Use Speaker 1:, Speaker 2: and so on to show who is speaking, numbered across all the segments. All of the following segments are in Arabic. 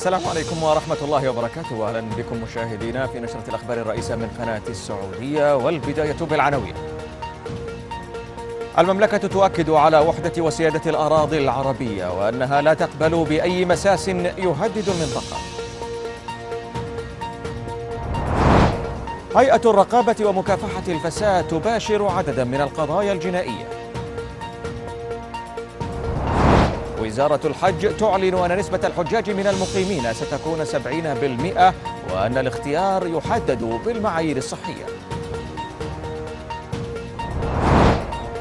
Speaker 1: السلام عليكم ورحمة الله وبركاته أهلا بكم مشاهدينا في نشرة الأخبار الرئيسة من قناة السعودية والبداية بالعناوين المملكة تؤكد على وحدة وسيادة الأراضي العربية وأنها لا تقبل بأي مساس يهدد المنطقة هيئة الرقابة ومكافحة الفساد تباشر عددا من القضايا الجنائية وزارة الحج تعلن أن نسبة الحجاج من المقيمين ستكون 70% وأن الاختيار يحدد بالمعايير الصحية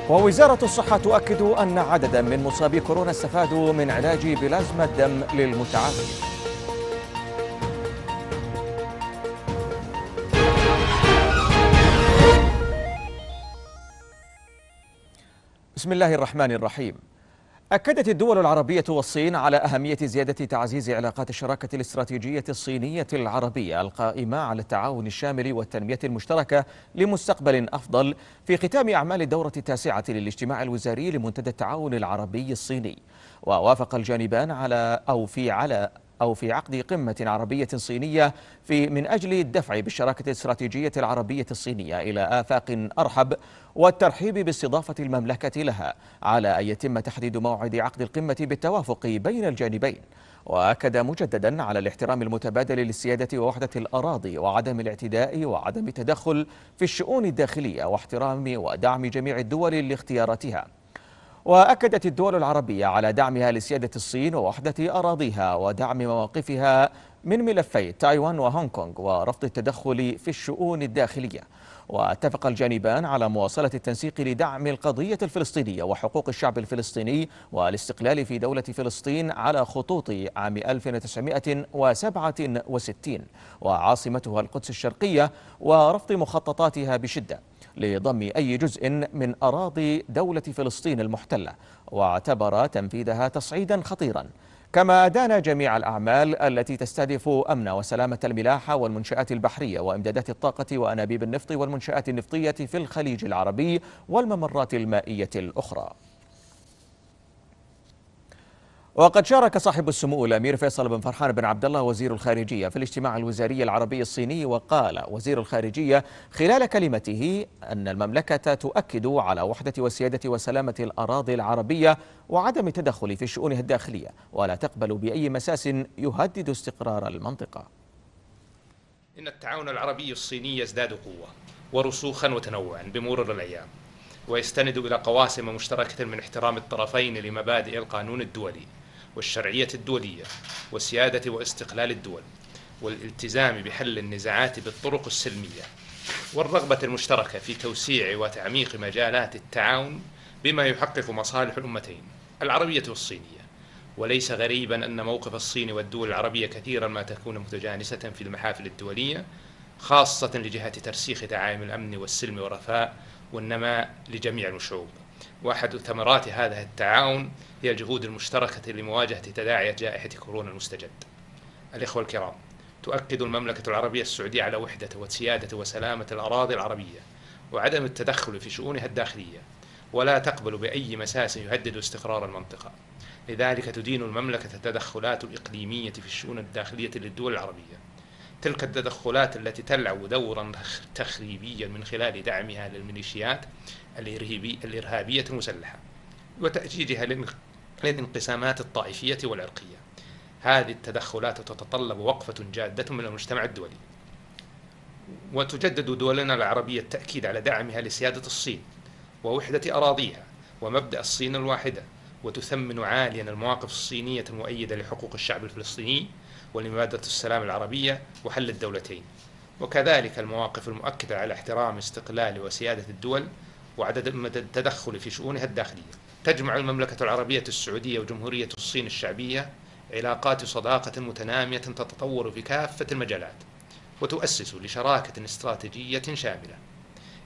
Speaker 1: ووزارة الصحة تؤكد أن عددا من مصابي كورونا استفادوا من علاج بلازما الدم للمتعافي بسم الله الرحمن الرحيم أكدت الدول العربية والصين على أهمية زيادة تعزيز علاقات الشراكة الاستراتيجية الصينية العربية القائمة على التعاون الشامل والتنمية المشتركة لمستقبل أفضل في ختام أعمال الدورة التاسعة للاجتماع الوزاري لمنتدى التعاون العربي الصيني ووافق الجانبان على أو في على أو في عقد قمة عربية صينية في من أجل الدفع بالشراكة الاستراتيجية العربية الصينية إلى آفاق أرحب والترحيب باستضافة المملكة لها على أن يتم تحديد موعد عقد القمة بالتوافق بين الجانبين وأكد مجددا على الاحترام المتبادل للسيادة ووحدة الأراضي وعدم الاعتداء وعدم التدخل في الشؤون الداخلية واحترام ودعم جميع الدول لاختياراتها وأكدت الدول العربية على دعمها لسيادة الصين ووحدة أراضيها ودعم مواقفها من ملفي تايوان وهونغ كونغ ورفض التدخل في الشؤون الداخلية واتفق الجانبان على مواصلة التنسيق لدعم القضية الفلسطينية وحقوق الشعب الفلسطيني والاستقلال في دولة فلسطين على خطوط عام 1967 وعاصمتها القدس الشرقية ورفض مخططاتها بشدة لضم أي جزء من أراضي دولة فلسطين المحتلة واعتبر تنفيذها تصعيدا خطيرا كما ادان جميع الأعمال التي تستهدف أمن وسلامة الملاحة والمنشآت البحرية وإمدادات الطاقة وأنابيب النفط والمنشآت النفطية في الخليج العربي والممرات المائية الأخرى وقد شارك صاحب السمو الامير فيصل بن فرحان بن عبد الله وزير الخارجيه في الاجتماع الوزاري العربي الصيني وقال وزير الخارجيه خلال كلمته ان المملكه تؤكد على وحده وسياده وسلامه الاراضي العربيه وعدم التدخل في شؤونها الداخليه ولا تقبل باي مساس يهدد استقرار المنطقه.
Speaker 2: ان التعاون العربي الصيني يزداد قوه ورسوخا وتنوعا بمرور الايام ويستند الى قواسم مشتركه من احترام الطرفين لمبادئ القانون الدولي والشرعية الدولية وسيادة واستقلال الدول والالتزام بحل النزاعات بالطرق السلمية والرغبة المشتركة في توسيع وتعميق مجالات التعاون بما يحقق مصالح الأمتين العربية والصينية وليس غريبا أن موقف الصين والدول العربية كثيرا ما تكون متجانسة في المحافل الدولية خاصة لجهة ترسيخ دعائم الأمن والسلم والرفاء والنماء لجميع الشعوب واحد ثمرات هذا التعاون هي الجهود المشتركة لمواجهة تداعية جائحة كورونا المستجد. الإخوة الكرام، تؤكد المملكة العربية السعودية على وحدة وسيادة وسلامة الأراضي العربية وعدم التدخل في شؤونها الداخلية ولا تقبل بأي مساس يهدد استقرار المنطقة لذلك تدين المملكة التدخلات الإقليمية في الشؤون الداخلية للدول العربية تلك التدخلات التي تلعب دورا تخريبيا من خلال دعمها للميليشيات الإرهابي الإرهابية المسلحة وتأجيجها للانقسامات الطائفية والعرقية هذه التدخلات تتطلب وقفة جادة من المجتمع الدولي وتجدد دولنا العربية التأكيد على دعمها لسيادة الصين ووحدة أراضيها ومبدأ الصين الواحدة وتثمن عاليا المواقف الصينية المؤيدة لحقوق الشعب الفلسطيني ولمبادرة السلام العربية وحل الدولتين وكذلك المواقف المؤكدة على احترام استقلال وسيادة الدول وعدد مدى التدخل في شؤونها الداخلية تجمع المملكة العربية السعودية وجمهورية الصين الشعبية علاقات صداقة متنامية تتطور في كافة المجالات وتؤسس لشراكة استراتيجية شاملة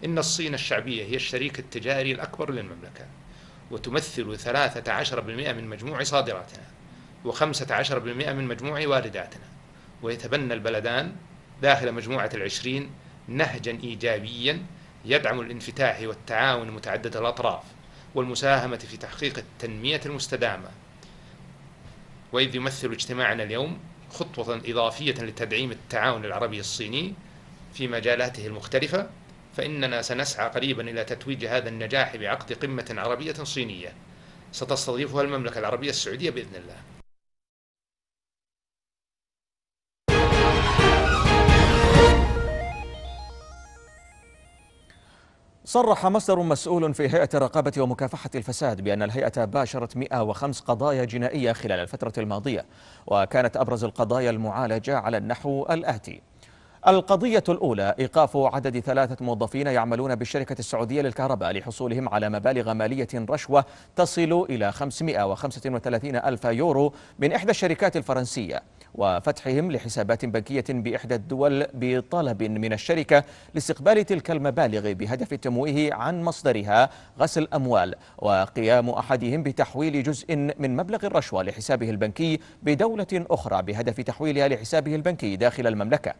Speaker 2: إن الصين الشعبية هي الشريك التجاري الأكبر للمملكة وتمثل 13% من مجموع صادراتنا و15% من مجموع وارداتنا ويتبنى البلدان داخل مجموعة العشرين نهجا إيجابيا يدعم الانفتاح والتعاون متعدد الأطراف والمساهمة في تحقيق التنمية المستدامة وإذ يمثل اجتماعنا اليوم خطوة إضافية لتدعيم التعاون العربي الصيني في مجالاته المختلفة فإننا سنسعى قريبا إلى تتويج هذا النجاح بعقد قمة عربية صينية ستستضيفها المملكة العربية السعودية بإذن الله
Speaker 1: صرح مصدر مسؤول في هيئة الرقابة ومكافحة الفساد بأن الهيئة باشرت 105 قضايا جنائية خلال الفترة الماضية وكانت أبرز القضايا المعالجة على النحو الآتي القضية الأولى إيقاف عدد ثلاثة موظفين يعملون بالشركة السعودية للكهرباء لحصولهم على مبالغ مالية رشوة تصل إلى 535 ألف يورو من إحدى الشركات الفرنسية وفتحهم لحسابات بنكية بإحدى الدول بطلب من الشركة لاستقبال تلك المبالغ بهدف تمويه عن مصدرها غسل أموال وقيام أحدهم بتحويل جزء من مبلغ الرشوة لحسابه البنكي بدولة أخرى بهدف تحويلها لحسابه البنكي داخل المملكة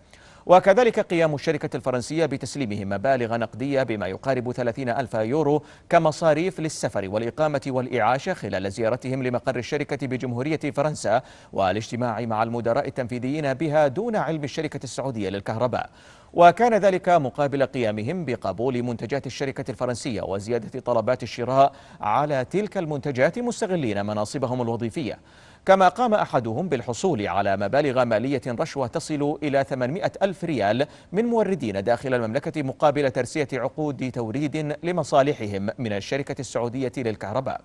Speaker 1: وكذلك قيام الشركة الفرنسية بتسليمه مبالغ نقدية بما يقارب 30 ألف يورو كمصاريف للسفر والإقامة والإعاشة خلال زيارتهم لمقر الشركة بجمهورية فرنسا والاجتماع مع المدراء التنفيذيين بها دون علم الشركة السعودية للكهرباء وكان ذلك مقابل قيامهم بقبول منتجات الشركة الفرنسية وزيادة طلبات الشراء على تلك المنتجات مستغلين مناصبهم الوظيفية كما قام أحدهم بالحصول على مبالغ مالية رشوة تصل إلى 800 ألف ريال من موردين داخل المملكة مقابل ترسية عقود توريد لمصالحهم من الشركة السعودية للكهرباء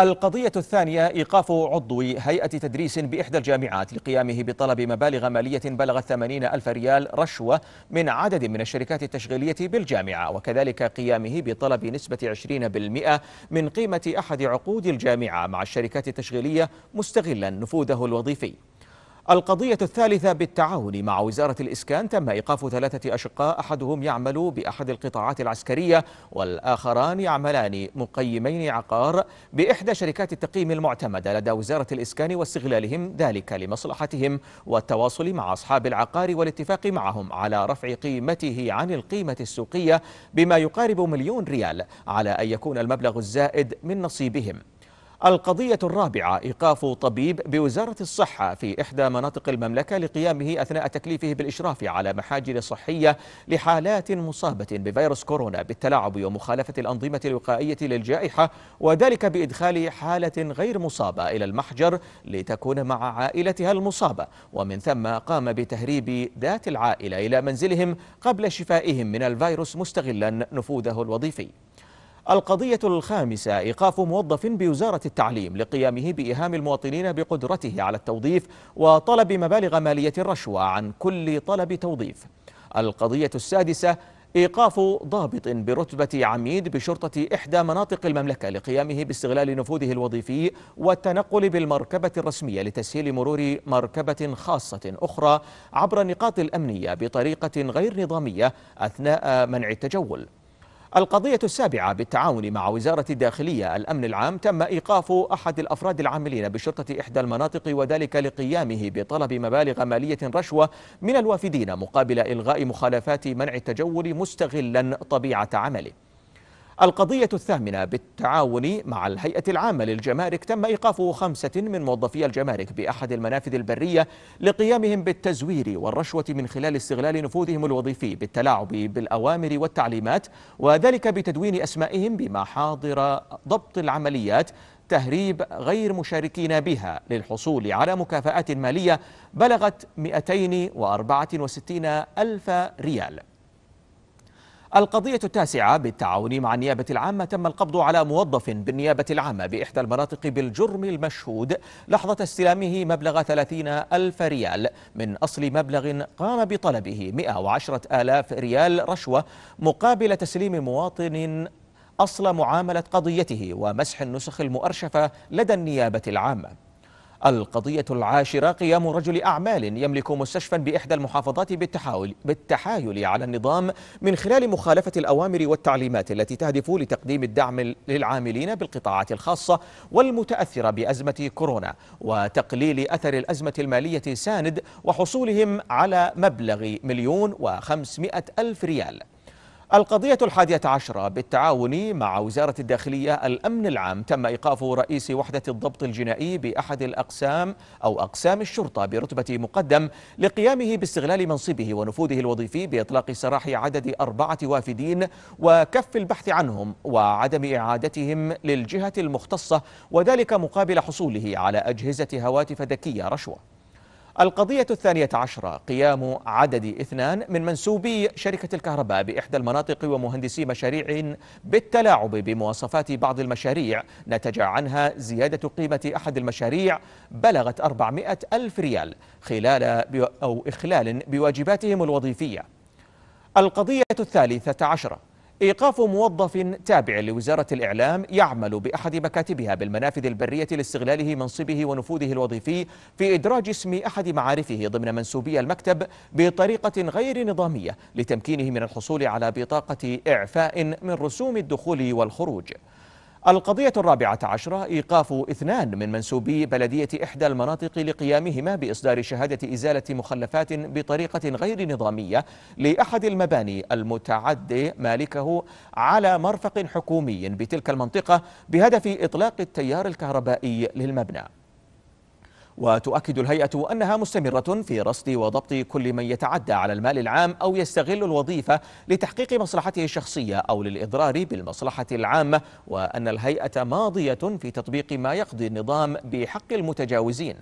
Speaker 1: القضية الثانية إيقاف عضو هيئة تدريس بإحدى الجامعات لقيامه بطلب مبالغ مالية بلغت 80 ألف ريال رشوة من عدد من الشركات التشغيلية بالجامعة وكذلك قيامه بطلب نسبة 20% من قيمة أحد عقود الجامعة مع الشركات التشغيلية مستغلا نفوذه الوظيفي القضية الثالثة بالتعاون مع وزارة الإسكان تم إيقاف ثلاثة أشقاء أحدهم يعمل بأحد القطاعات العسكرية والآخران يعملان مقيمين عقار بإحدى شركات التقييم المعتمدة لدى وزارة الإسكان واستغلالهم ذلك لمصلحتهم والتواصل مع أصحاب العقار والاتفاق معهم على رفع قيمته عن القيمة السوقية بما يقارب مليون ريال على أن يكون المبلغ الزائد من نصيبهم القضية الرابعة إيقاف طبيب بوزارة الصحة في إحدى مناطق المملكة لقيامه أثناء تكليفه بالإشراف على محاجر صحية لحالات مصابة بفيروس كورونا بالتلاعب ومخالفة الأنظمة الوقائية للجائحة وذلك بإدخال حالة غير مصابة إلى المحجر لتكون مع عائلتها المصابة ومن ثم قام بتهريب ذات العائلة إلى منزلهم قبل شفائهم من الفيروس مستغلا نفوذه الوظيفي القضية الخامسة إيقاف موظف بوزارة التعليم لقيامه بإيهام المواطنين بقدرته على التوظيف وطلب مبالغ مالية الرشوة عن كل طلب توظيف القضية السادسة إيقاف ضابط برتبة عميد بشرطة إحدى مناطق المملكة لقيامه باستغلال نفوذه الوظيفي والتنقل بالمركبة الرسمية لتسهيل مرور مركبة خاصة أخرى عبر النقاط الأمنية بطريقة غير نظامية أثناء منع التجول القضية السابعة بالتعاون مع وزارة الداخلية الأمن العام تم إيقاف أحد الأفراد العاملين بشرطة إحدى المناطق وذلك لقيامه بطلب مبالغ مالية رشوة من الوافدين مقابل إلغاء مخالفات منع التجول مستغلا طبيعة عمله القضية الثامنة بالتعاون مع الهيئة العامة للجمارك تم إيقاف خمسة من موظفي الجمارك بأحد المنافذ البرية لقيامهم بالتزوير والرشوة من خلال استغلال نفوذهم الوظيفي بالتلاعب بالأوامر والتعليمات وذلك بتدوين أسمائهم بمحاضر ضبط العمليات تهريب غير مشاركين بها للحصول على مكافآت مالية بلغت 264 ألف ريال القضية التاسعة بالتعاون مع النيابة العامة تم القبض على موظف بالنيابة العامة بإحدى المناطق بالجرم المشهود لحظة استلامه مبلغ 30 ألف ريال من أصل مبلغ قام بطلبه 110 آلاف ريال رشوة مقابل تسليم مواطن أصل معاملة قضيته ومسح النسخ المؤرشفة لدى النيابة العامة القضية العاشرة قيام رجل أعمال يملك مستشفى بإحدى المحافظات بالتحاول بالتحايل على النظام من خلال مخالفة الأوامر والتعليمات التي تهدف لتقديم الدعم للعاملين بالقطاعات الخاصة والمتأثرة بأزمة كورونا وتقليل أثر الأزمة المالية ساند وحصولهم على مبلغ مليون وخمسمائة ألف ريال القضية الحادية عشرة بالتعاون مع وزارة الداخلية الأمن العام تم إيقاف رئيس وحدة الضبط الجنائي بأحد الأقسام أو أقسام الشرطة برتبة مقدم لقيامه باستغلال منصبه ونفوذه الوظيفي بإطلاق سراح عدد أربعة وافدين وكف البحث عنهم وعدم إعادتهم للجهة المختصة وذلك مقابل حصوله على أجهزة هواتف ذكية رشوة القضية الثانية عشرة قيام عدد اثنان من منسوبي شركة الكهرباء بإحدى المناطق ومهندسي مشاريع بالتلاعب بمواصفات بعض المشاريع نتج عنها زيادة قيمة أحد المشاريع بلغت 400 ألف ريال خلال أو إخلال بواجباتهم الوظيفية القضية الثالثة عشرة إيقاف موظف تابع لوزارة الإعلام يعمل بأحد مكاتبها بالمنافذ البرية لاستغلاله منصبه ونفوذه الوظيفي في إدراج اسم أحد معارفه ضمن منسوبي المكتب بطريقة غير نظامية لتمكينه من الحصول على بطاقة إعفاء من رسوم الدخول والخروج القضية الرابعة عشرة إيقاف اثنان من منسوبي بلدية إحدى المناطق لقيامهما بإصدار شهادة إزالة مخلفات بطريقة غير نظامية لأحد المباني المتعد مالكه على مرفق حكومي بتلك المنطقة بهدف إطلاق التيار الكهربائي للمبنى وتؤكد الهيئة أنها مستمرة في رصد وضبط كل من يتعدى على المال العام أو يستغل الوظيفة لتحقيق مصلحته الشخصية أو للإضرار بالمصلحة العامة وأن الهيئة ماضية في تطبيق ما يقضي النظام بحق المتجاوزين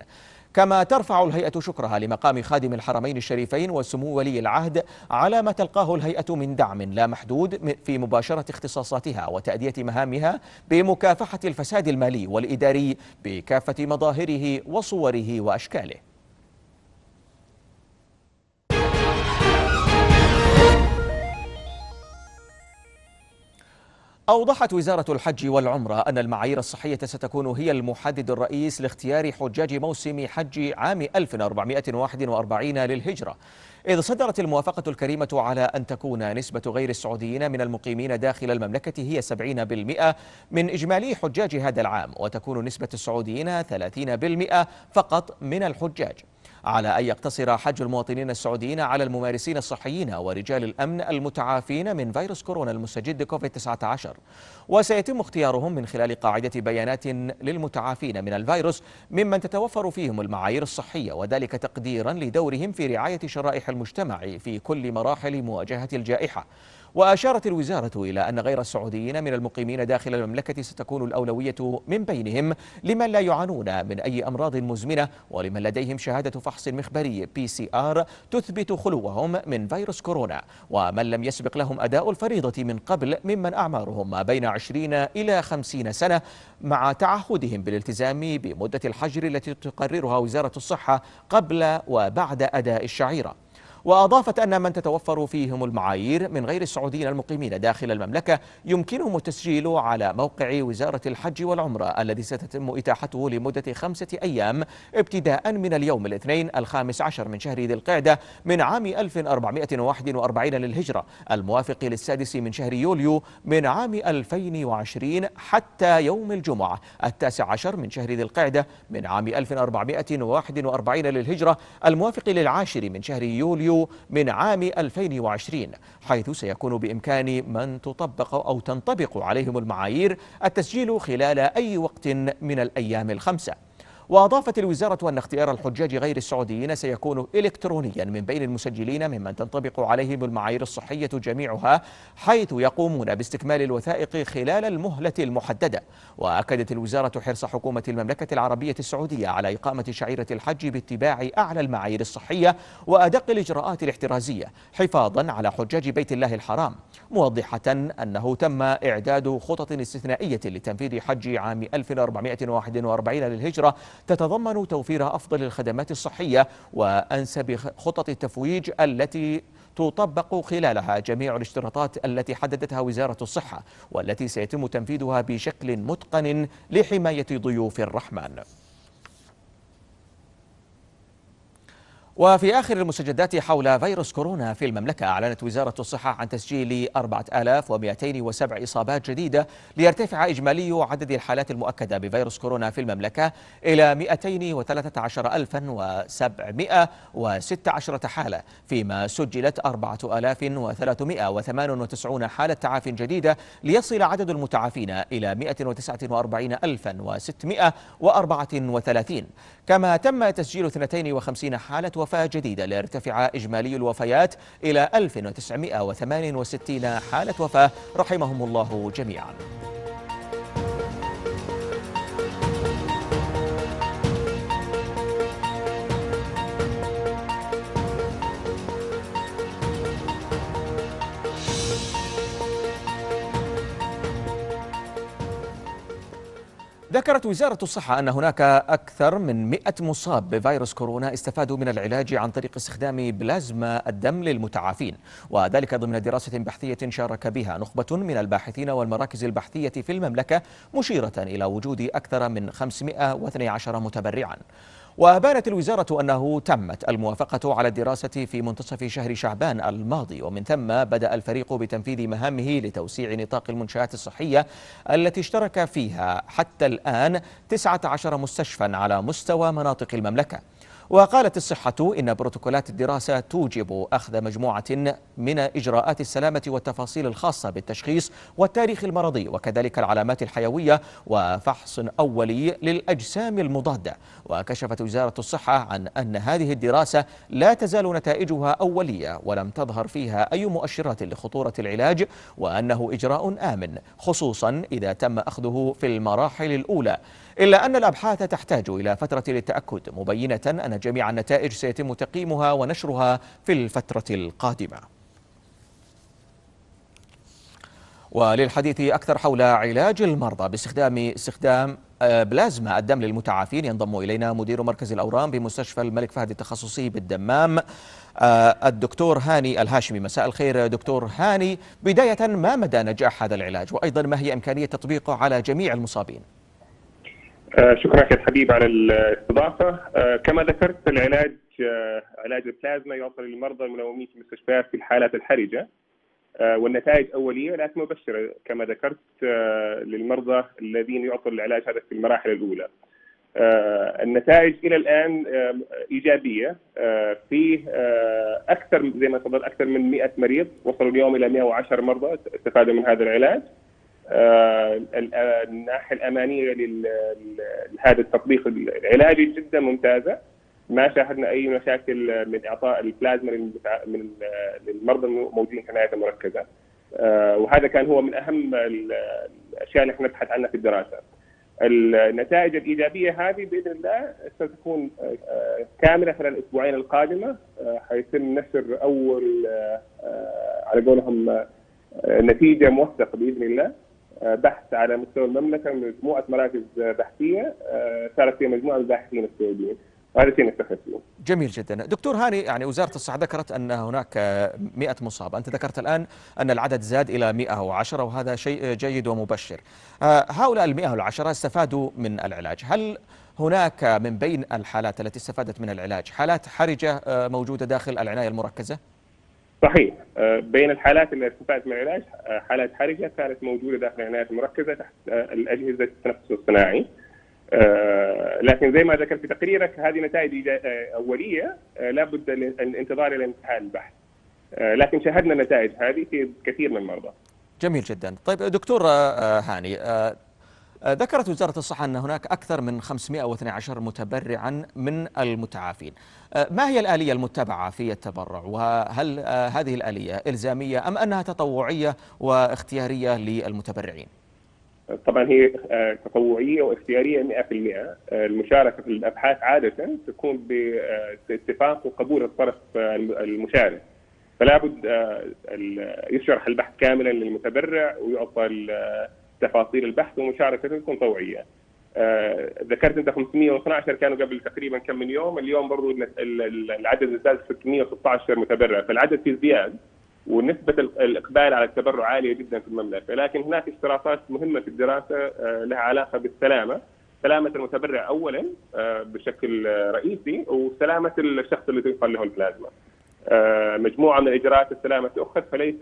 Speaker 1: كما ترفع الهيئة شكرها لمقام خادم الحرمين الشريفين وسمو ولي العهد على ما تلقاه الهيئة من دعم لا محدود في مباشرة اختصاصاتها وتأدية مهامها بمكافحة الفساد المالي والإداري بكافة مظاهره وصوره وأشكاله أوضحت وزارة الحج والعمرة أن المعايير الصحية ستكون هي المحدد الرئيس لاختيار حجاج موسم حج عام 1441 للهجرة إذ صدرت الموافقة الكريمة على أن تكون نسبة غير السعوديين من المقيمين داخل المملكة هي 70% من إجمالي حجاج هذا العام وتكون نسبة السعوديين 30% فقط من الحجاج على أن يقتصر حج المواطنين السعوديين على الممارسين الصحيين ورجال الأمن المتعافين من فيروس كورونا المستجد كوفيد-19 وسيتم اختيارهم من خلال قاعدة بيانات للمتعافين من الفيروس ممن تتوفر فيهم المعايير الصحية وذلك تقديرا لدورهم في رعاية شرائح المجتمع في كل مراحل مواجهة الجائحة وأشارت الوزارة إلى أن غير السعوديين من المقيمين داخل المملكة ستكون الأولوية من بينهم لمن لا يعانون من أي أمراض مزمنة ولمن لديهم شهادة فحص مخبري بي سي آر تثبت خلوهم من فيروس كورونا ومن لم يسبق لهم أداء الفريضة من قبل ممن أعمارهم ما بين 20 إلى 50 سنة مع تعهدهم بالالتزام بمدة الحجر التي تقررها وزارة الصحة قبل وبعد أداء الشعيرة وأضافت أن من تتوفر فيهم المعايير من غير السعوديين المقيمين داخل المملكة يمكنهم التسجيل على موقع وزارة الحج والعمرة الذي ستتم إتاحته لمدة خمسة أيام ابتداء من اليوم الاثنين الخامس عشر من شهر ذي القعدة من عام 1441 للهجرة الموافق للسادس من شهر يوليو من عام 2020 حتى يوم الجمعة التاسع عشر من شهر ذي القعدة من عام 1441 للهجرة الموافق للعاشر من شهر يوليو من عام 2020 حيث سيكون بإمكان من تطبق أو تنطبق عليهم المعايير التسجيل خلال أي وقت من الأيام الخمسة وأضافت الوزارة أن اختيار الحجاج غير السعوديين سيكون إلكترونيا من بين المسجلين ممن تنطبق عليهم المعايير الصحية جميعها حيث يقومون باستكمال الوثائق خلال المهلة المحددة وأكدت الوزارة حرص حكومة المملكة العربية السعودية على إقامة شعيرة الحج باتباع أعلى المعايير الصحية وأدق الإجراءات الاحترازية حفاظا على حجاج بيت الله الحرام موضحة أنه تم إعداد خطط استثنائية لتنفيذ حج عام 1441 للهجرة تتضمن توفير أفضل الخدمات الصحية وأنسب خطط التفويج التي تطبق خلالها جميع الاشتراطات التي حددتها وزارة الصحة والتي سيتم تنفيذها بشكل متقن لحماية ضيوف الرحمن وفي آخر المستجدات حول فيروس كورونا في المملكة أعلنت وزارة الصحة عن تسجيل 4207 إصابات جديدة ليرتفع إجمالي عدد الحالات المؤكدة بفيروس كورونا في المملكة إلى 213716 حالة فيما سجلت 4398 حالة تعافي جديدة ليصل عدد المتعافين إلى 149634 كما تم تسجيل 52 حالة وفاة جديدة ليرتفع إجمالي الوفيات إلى 1968 حالة وفاة رحمهم الله جميعا ذكرت وزارة الصحة أن هناك أكثر من 100 مصاب بفيروس كورونا استفادوا من العلاج عن طريق استخدام بلازما الدم للمتعافين وذلك ضمن دراسة بحثية شارك بها نخبة من الباحثين والمراكز البحثية في المملكة مشيرة إلى وجود أكثر من 512 متبرعا وأبانت الوزارة أنه تمت الموافقة على الدراسة في منتصف شهر شعبان الماضي ومن ثم بدأ الفريق بتنفيذ مهامه لتوسيع نطاق المنشآت الصحية التي اشترك فيها حتى الآن 19 مستشفى على مستوى مناطق المملكة وقالت الصحة إن بروتوكولات الدراسة توجب أخذ مجموعة من إجراءات السلامة والتفاصيل الخاصة بالتشخيص والتاريخ المرضي وكذلك العلامات الحيوية وفحص أولي للأجسام المضادة وكشفت وزارة الصحة عن أن هذه الدراسة لا تزال نتائجها أولية ولم تظهر فيها أي مؤشرات لخطورة العلاج وأنه إجراء آمن خصوصا إذا تم أخذه في المراحل الأولى إلا أن الأبحاث تحتاج إلى فترة للتأكد مبينة أن جميع النتائج سيتم تقييمها ونشرها في الفترة القادمة وللحديث أكثر حول علاج المرضى باستخدام استخدام آه، بلازما الدم للمتعافين ينضم إلينا مدير مركز الأورام بمستشفى الملك فهد التخصصي بالدمام آه، الدكتور هاني الهاشمي مساء الخير دكتور هاني بداية ما مدى نجاح هذا العلاج وأيضا ما هي إمكانية تطبيقه على جميع المصابين
Speaker 3: آه، شكرا لك حبيب على الاستضافه آه، كما ذكرت العلاج آه، علاج البلازما يوصل للمرضى المنومين في المستشفيات في الحالات الحرجه والنتائج اوليه لكن مبشره كما ذكرت للمرضى الذين يعطوا العلاج هذا في المراحل الاولى. النتائج الى الان ايجابيه في اكثر زي ما تفضل اكثر من 100 مريض وصلوا اليوم الى 110 مرضى استفادوا من هذا العلاج. آه، آه، الناحيه الامانيه لهذا التطبيق العلاجي جدا ممتازه ما شاهدنا اي مشاكل من اعطاء البلازما من للمرضى الموجودين في العنايه المركزه آه، وهذا كان هو من اهم الاشياء اللي احنا نبحث عنها في الدراسه النتائج الايجابيه هذه باذن الله ستكون كامله خلال الاسبوعين القادمه حيتم نشر اول على قولهم نتيجه موثقه باذن الله آه، بحث على مستوى المملكه من مجموعه مراكز بحثيه آه، صارت فيها مجموعه من الباحثين السعوديين وهذا شيء نفتخر فيه.
Speaker 1: جميل جدا، دكتور هاني يعني وزاره الصحه ذكرت ان هناك 100 مصاب، انت ذكرت الان ان العدد زاد الى 110 وهذا شيء جيد ومبشر. آه، هؤلاء ال 110 استفادوا من العلاج، هل هناك من بين الحالات التي استفادت من العلاج حالات حرجه موجوده داخل العنايه المركزه؟
Speaker 3: صحيح آه، بين الحالات اللي ارتفعت من العلاج آه، حالات حرجه كانت موجوده داخل العنايات المركزه تحت آه، الاجهزه التنفس الصناعي لكن زي ما ذكرت في تقريرك هذه نتائج اوليه لابد الانتظار الى انتهاء البحث
Speaker 1: لكن شاهدنا
Speaker 3: النتائج هذه في كثير من المرضى
Speaker 1: جميل جدا طيب دكتور هاني ذكرت وزارة الصحة أن هناك أكثر من 512 متبرعا من المتعافين آه، ما هي الآلية المتبعة في التبرع وهل آه، هذه الآلية إلزامية أم أنها تطوعية واختيارية للمتبرعين؟
Speaker 3: طبعا هي آه، تطوعيه واختياريه 100% المشاركه في الابحاث عاده تكون باتفاق وقبول الطرف المشارك فلا بد يشرح البحث كاملا للمتبرع ويعطى تفاصيل البحث ومشاركتكم طوعيه. آه، ذكرت انت 512 كانوا قبل تقريبا كم من يوم، اليوم برضو العدد زاد 616 متبرع، فالعدد في ازدياد ونسبة الإقبال على التبرع عالية جدا في المملكة، لكن هناك اشتراطات مهمة في الدراسة آه، لها علاقة بالسلامة، سلامة المتبرع أولا آه، بشكل رئيسي وسلامة الشخص الذي يقال له البلازما. مجموعة من الإجراءات السلامة تؤخذ فليس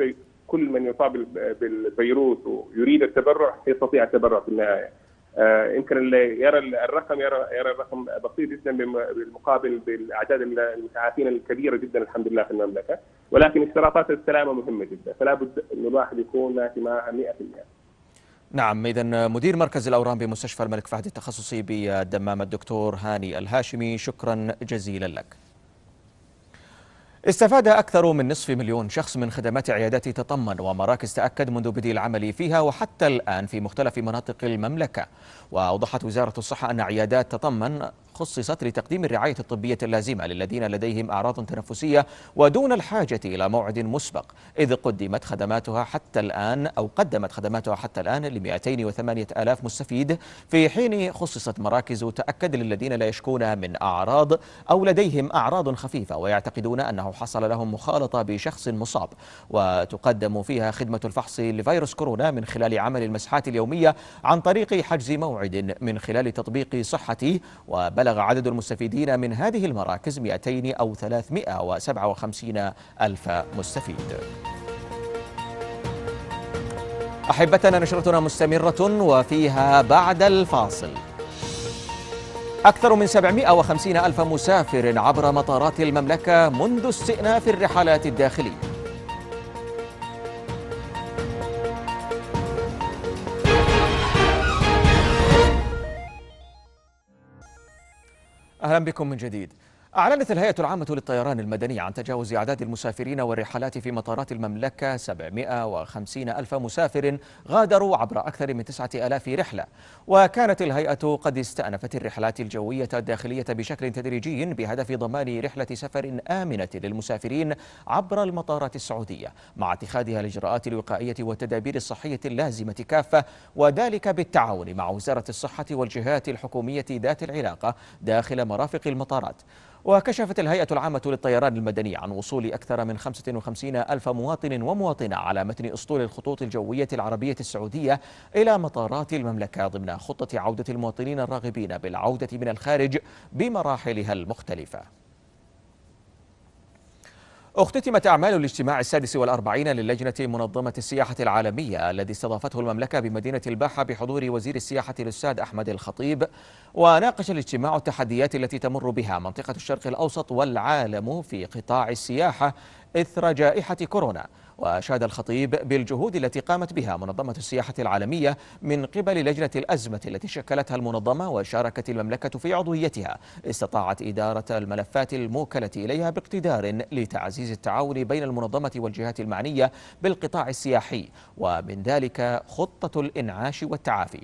Speaker 3: كل من يصاب بالفيروس ويريد التبرع يستطيع التبرع في النهايه. آه، يمكن اللي يرى الرقم يرى يرى الرقم بسيط جدا بالمقابل بالاعداد المتعافين الكبيره جدا الحمد لله في المملكه، ولكن اشتراطات السلامه مهمه جدا، فلا بد انه الواحد يكون ماشي معها 100%.
Speaker 1: نعم اذا مدير مركز الاورام بمستشفى الملك فهد التخصصي بالدمام الدكتور هاني الهاشمي شكرا جزيلا لك. استفاد أكثر من نصف مليون شخص من خدمات عيادات تطمن ومراكز تأكد منذ بدء العمل فيها وحتى الآن في مختلف مناطق المملكة وأوضحت وزارة الصحة أن عيادات تطمن خصصت لتقديم الرعاية الطبية اللازمة للذين لديهم أعراض تنفسية ودون الحاجة إلى موعد مسبق إذ قدمت خدماتها حتى الآن أو قدمت خدماتها حتى الآن ل وثمانية ألاف مستفيد في حين خصصت مراكز تأكد للذين لا يشكون من أعراض أو لديهم أعراض خفيفة ويعتقدون أنه حصل لهم مخالطة بشخص مصاب وتقدم فيها خدمة الفحص لفيروس كورونا من خلال عمل المسحات اليومية عن طريق حجز موعد من خلال تطبيق صحتي وبدأ بلغ عدد المستفيدين من هذه المراكز 200 أو 357 ألف مستفيد أحبتنا نشرتنا مستمرة وفيها بعد الفاصل أكثر من 750 ألف مسافر عبر مطارات المملكة منذ استئناف الرحلات الداخلية أهلا بكم من جديد أعلنت الهيئة العامة للطيران المدني عن تجاوز أعداد المسافرين والرحلات في مطارات المملكة 750 ألف مسافر غادروا عبر أكثر من 9000 رحلة وكانت الهيئة قد استأنفت الرحلات الجوية الداخلية بشكل تدريجي بهدف ضمان رحلة سفر آمنة للمسافرين عبر المطارات السعودية مع اتخاذها الإجراءات الوقائية والتدابير الصحية اللازمة كافة وذلك بالتعاون مع وزارة الصحة والجهات الحكومية ذات العلاقة داخل مرافق المطارات وكشفت الهيئة العامة للطيران المدني عن وصول أكثر من 55 ألف مواطن ومواطنة على متن أسطول الخطوط الجوية العربية السعودية إلى مطارات المملكة ضمن خطة عودة المواطنين الراغبين بالعودة من الخارج بمراحلها المختلفة اختتمت أعمال الاجتماع السادس والأربعين للجنة منظمة السياحة العالمية الذي استضافته المملكة بمدينة الباحة بحضور وزير السياحة الأستاذ أحمد الخطيب وناقش الاجتماع التحديات التي تمر بها منطقة الشرق الأوسط والعالم في قطاع السياحة إثر جائحة كورونا وأشاد الخطيب بالجهود التي قامت بها منظمة السياحة العالمية من قبل لجنة الأزمة التي شكلتها المنظمة وشاركت المملكة في عضويتها استطاعت إدارة الملفات الموكلة إليها باقتدار لتعزيز التعاون بين المنظمة والجهات المعنية بالقطاع السياحي ومن ذلك خطة الإنعاش والتعافي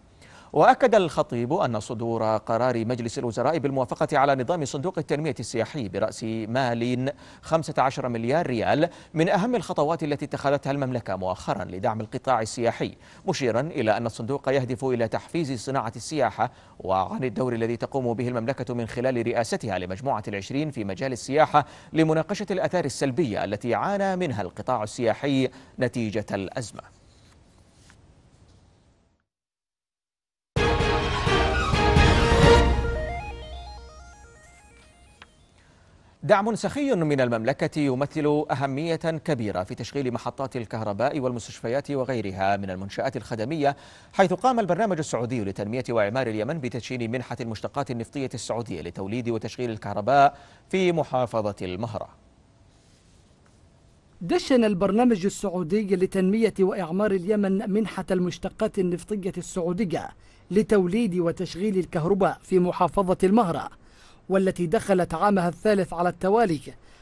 Speaker 1: وأكد الخطيب أن صدور قرار مجلس الوزراء بالموافقة على نظام صندوق التنمية السياحي برأس مال 15 مليار ريال من أهم الخطوات التي اتخذتها المملكة مؤخرا لدعم القطاع السياحي مشيرا إلى أن الصندوق يهدف إلى تحفيز صناعة السياحة وعن الدور الذي تقوم به المملكة من خلال رئاستها لمجموعة العشرين في مجال السياحة لمناقشة الأثار السلبية التي عانى منها القطاع السياحي نتيجة الأزمة دعم سخي من المملكة يمثل أهمية كبيرة في تشغيل محطات الكهرباء والمستشفيات وغيرها من المنشآت الخدمية حيث قام البرنامج السعودي لتنمية وإعمار اليمن بتدشين منحة المشتقات النفطية السعودية لتوليد وتشغيل الكهرباء في محافظة المهرة
Speaker 4: دشن البرنامج السعودي لتنمية وإعمار اليمن منحة المشتقات النفطية السعودية لتوليد وتشغيل الكهرباء في محافظة المهرة والتي دخلت عامها الثالث على التوالي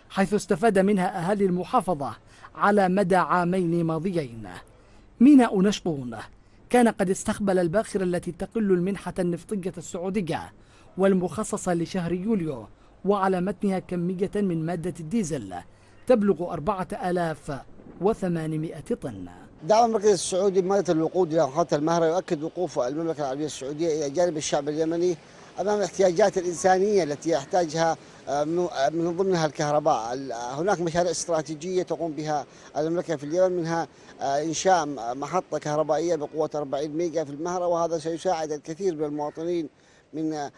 Speaker 4: حيث استفاد منها أهالي المحافظة على مدى عامين ماضيين ميناء نشبون كان قد استقبل الباخرة التي تقل المنحة النفطية السعودية والمخصصة لشهر يوليو وعلى متنها كمية من مادة الديزل تبلغ 4800 طن دعم المركز السعودي مادة الوقود لمحطة المهرة يؤكد وقوف المملكة العربية السعودية إلى جانب الشعب اليمني امام الاحتياجات الانسانيه التي يحتاجها آه، آه، من ضمنها الكهرباء آه، هناك مشاريع استراتيجيه تقوم بها المملكه في اليمن منها انشاء محطه كهربائيه بقوه 40 ميجا في المهره وهذا سيساعد الكثير من المواطنين من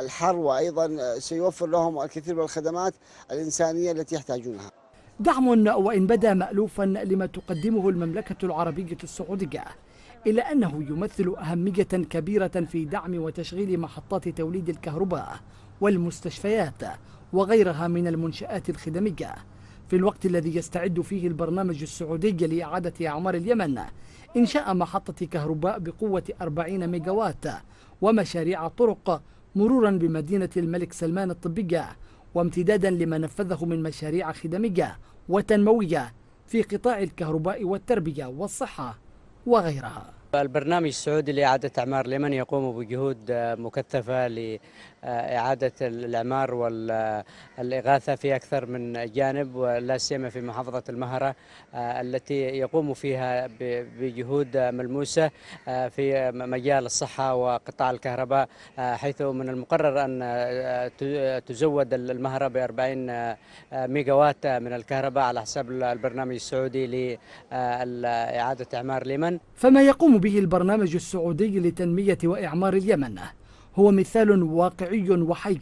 Speaker 4: الحر وايضا سيوفر لهم الكثير من الخدمات الانسانيه التي يحتاجونها. دعم وان بدا مالوفا لما تقدمه المملكه العربيه السعوديه إلا أنه يمثل أهمية كبيرة في دعم وتشغيل محطات توليد الكهرباء والمستشفيات وغيرها من المنشآت الخدمية في الوقت الذي يستعد فيه البرنامج السعودي لإعادة أعمار اليمن إنشاء محطة كهرباء بقوة 40 ميجاوات ومشاريع طرق مرورا بمدينة الملك سلمان الطبية وامتدادا لما نفذه من مشاريع خدمية وتنموية في قطاع الكهرباء والتربية والصحة وغيرها البرنامج السعودي لإعادة أعمار اليمن يقوم بجهود آه، مكثفة آه، إعادة الإعمار والإغاثة في أكثر من جانب ولا سيما في محافظة المهرة آه، التي يقوم فيها بجهود ملموسة آه، في مجال الصحة وقطاع الكهرباء حيث من المقرر أن تزود المهرة ب 40 ميجاوات من الكهرباء على حسب
Speaker 1: البرنامج السعودي لإعادة إعمار اليمن
Speaker 4: فما يقوم به البرنامج السعودي لتنمية وإعمار اليمن هو مثال واقعي وحي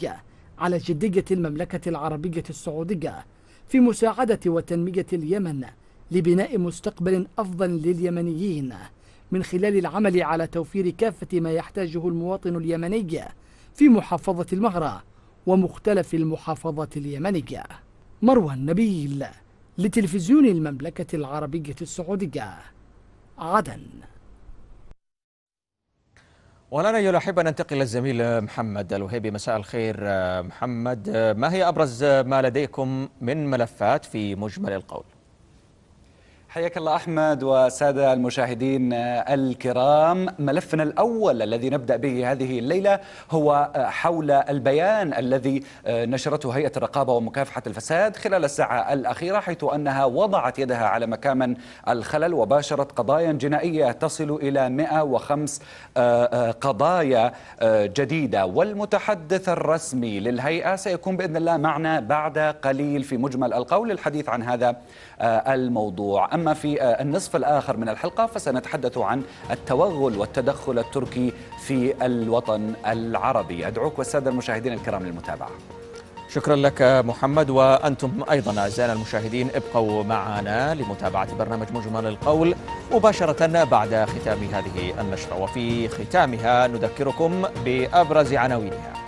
Speaker 4: على جدية المملكة العربية السعودية في مساعدة وتنمية اليمن لبناء مستقبل أفضل لليمنيين من خلال العمل على توفير كافة ما يحتاجه المواطن اليمني في محافظة المهرة ومختلف المحافظات اليمنية مروان نبيل لتلفزيون المملكة العربية السعودية عدن
Speaker 1: والآن أيها الأحبة ننتقل للزميل محمد الوهيبي مساء الخير آه، محمد آه، ما هي أبرز ما لديكم من ملفات في مجمل القول؟
Speaker 4: حياك الله احمد وساده المشاهدين الكرام، ملفنا الاول الذي نبدا به هذه الليله هو حول البيان الذي نشرته هيئه الرقابه ومكافحه الفساد خلال الساعه الاخيره حيث انها وضعت يدها على مكامن الخلل وباشرت قضايا جنائيه تصل الى 105 آه، آه، قضايا آه، جديده والمتحدث الرسمي للهيئه سيكون باذن الله معنا بعد قليل في مجمل القول للحديث عن هذا الموضوع. أما في آه، النصف الآخر من الحلقة فسنتحدث عن التوغل والتدخل التركي في الوطن العربي أدعوك والسادة المشاهدين الكرام للمتابعة
Speaker 1: شكرا لك محمد وأنتم أيضا أعزائنا المشاهدين ابقوا معنا لمتابعة برنامج مجمل القول مباشرة بعد ختام هذه النشرة وفي ختامها نذكركم بأبرز عناوينها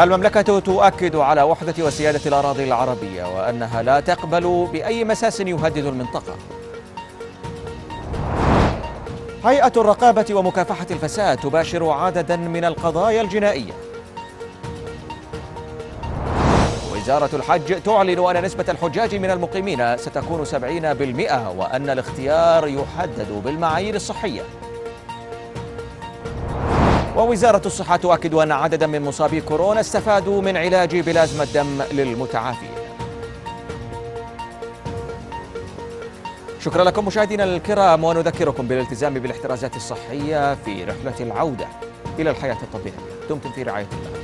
Speaker 1: المملكة تؤكد على وحدة وسيادة الأراضي العربية وأنها لا تقبل بأي مساس يهدد المنطقة هيئة الرقابة ومكافحة الفساد تباشر عددا من القضايا الجنائية وزارة الحج تعلن أن نسبة الحجاج من المقيمين ستكون 70% وأن الاختيار يحدد بالمعايير الصحية ووزارة الصحة تؤكد أن عددا من مصابي كورونا استفادوا من علاج بلازما الدم للمتعافين شكرا لكم مشاهدينا الكرام ونذكركم بالالتزام بالاحترازات الصحية في رحلة العودة إلى الحياة الطبيعية دمتم في رعاية الله